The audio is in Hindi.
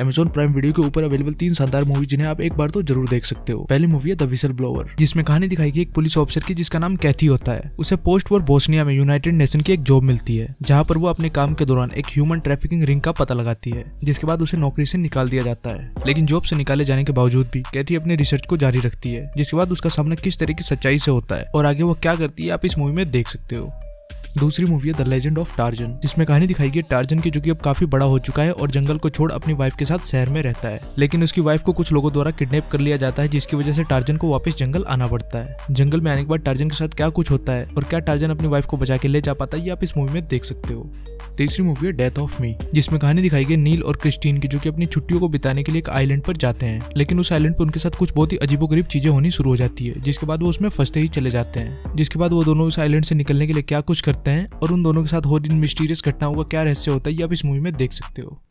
अमेजोन प्राइम वीडियो के ऊपर अवेलेबल तीन शानदार मूवी जिन्हें आप एक बार तो जरूर देख सकते हो पहली मूवी है द विसल ब्लोवर जिसमें कहानी दिखाई गई एक पुलिस ऑफिसर की जिसका नाम कैथी होता है उसे पोस्ट वॉर बोस्निया में यूनाइटेड नेशन की एक जॉब मिलती है जहाँ पर वो अपने काम के दौरान एक ह्यूमन ट्रैफिकिंग रिंग का पता लगाती है जिसके बाद उसे नौकरी से निकाल दिया जाता है लेकिन जॉब से निकाले जाने के बावजूद भी कैथी अपने रिसर्च को जारी रखती है जिसके बाद उसका सामना किस तरह की सच्चाई से होता है और आगे वो क्या करती है आप इस मूवी में देख सकते हो दूसरी मूवी है द लेजेंड ऑफ टार्जन जिसमें कहानी दिखाई गई टार्जन की जो की अब काफी बड़ा हो चुका है और जंगल को छोड़ अपनी वाइफ के साथ शहर में रहता है लेकिन उसकी वाइफ को कुछ लोगों द्वारा किडनेप कर लिया जाता है जिसकी वजह से टार्जन को वापस जंगल आना पड़ता है जंगल में आने के बाद टार्जन के साथ क्या कुछ होता है और क्या टार्जन अपनी वाइफ को बचा के ले जा पाता है ये आप इस मूवी में देख सकते हो तीसरी मूवी है डेथ ऑफ मी जिसमें कहानी दिखाई गई नील और क्रिस्टीन की जो की अपनी छुट्टियों को बिताने के लिए एक आइलैंड पर जाते हैं लेकिन उस आइलैंड पर उनके साथ कुछ बहुत ही अजीबोगरीब चीजें होनी शुरू हो जाती है जिसके बाद वो उसमें फंसते ही चले जाते हैं जिसके बाद वो दोनों उस आइलैंड से निकलने के लिए क्या कुछ करते हैं और उन दोनों के साथ हो रही मिस्टीरियस घटनाओं का क्या रहस्य होता है ये आप इस मूवी में देख सकते हो